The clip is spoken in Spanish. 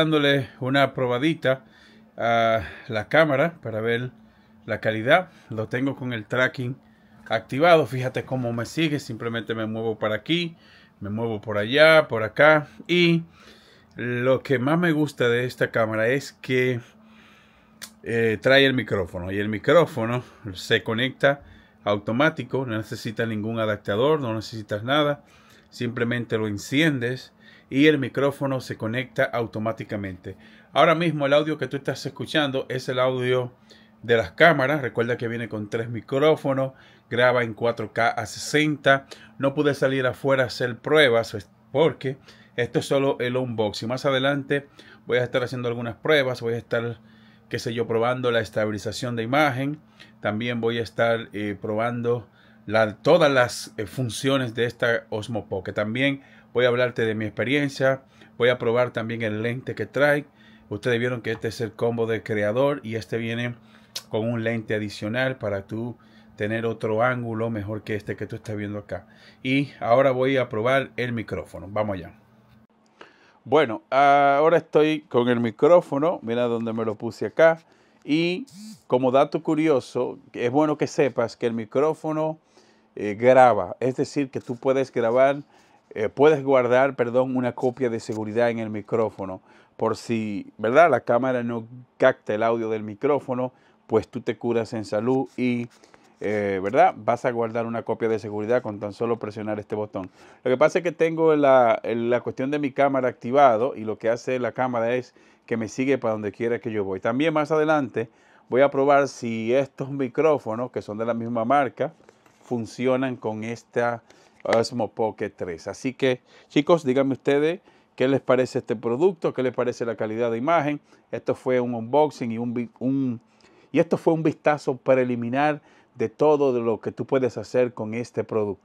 dándole una probadita a la cámara para ver la calidad. Lo tengo con el tracking activado. Fíjate cómo me sigue. Simplemente me muevo para aquí, me muevo por allá, por acá. Y lo que más me gusta de esta cámara es que eh, trae el micrófono. Y el micrófono se conecta automático. No necesitas ningún adaptador, no necesitas nada. Simplemente lo enciendes y el micrófono se conecta automáticamente. Ahora mismo el audio que tú estás escuchando es el audio de las cámaras. Recuerda que viene con tres micrófonos, graba en 4K a 60. No pude salir afuera a hacer pruebas porque esto es solo el unboxing. Más adelante voy a estar haciendo algunas pruebas, voy a estar, qué sé yo, probando la estabilización de imagen. También voy a estar eh, probando todas las eh, funciones de esta Osmo Pocket. También voy a hablarte de mi experiencia, voy a probar también el lente que trae. Ustedes vieron que este es el combo de creador y este viene con un lente adicional para tú tener otro ángulo mejor que este que tú estás viendo acá. Y ahora voy a probar el micrófono. Vamos allá. Bueno, ahora estoy con el micrófono. Mira donde me lo puse acá. Y como dato curioso, es bueno que sepas que el micrófono eh, graba. Es decir, que tú puedes grabar eh, puedes guardar, perdón, una copia de seguridad en el micrófono. Por si, ¿verdad? La cámara no capta el audio del micrófono, pues tú te curas en salud y, eh, ¿verdad? Vas a guardar una copia de seguridad con tan solo presionar este botón. Lo que pasa es que tengo la, la cuestión de mi cámara activado y lo que hace la cámara es que me sigue para donde quiera que yo voy. También más adelante voy a probar si estos micrófonos, que son de la misma marca, funcionan con esta Osmo Pocket 3. Así que, chicos, díganme ustedes qué les parece este producto, qué les parece la calidad de imagen. Esto fue un unboxing y un, y esto fue un vistazo preliminar de todo de lo que tú puedes hacer con este producto.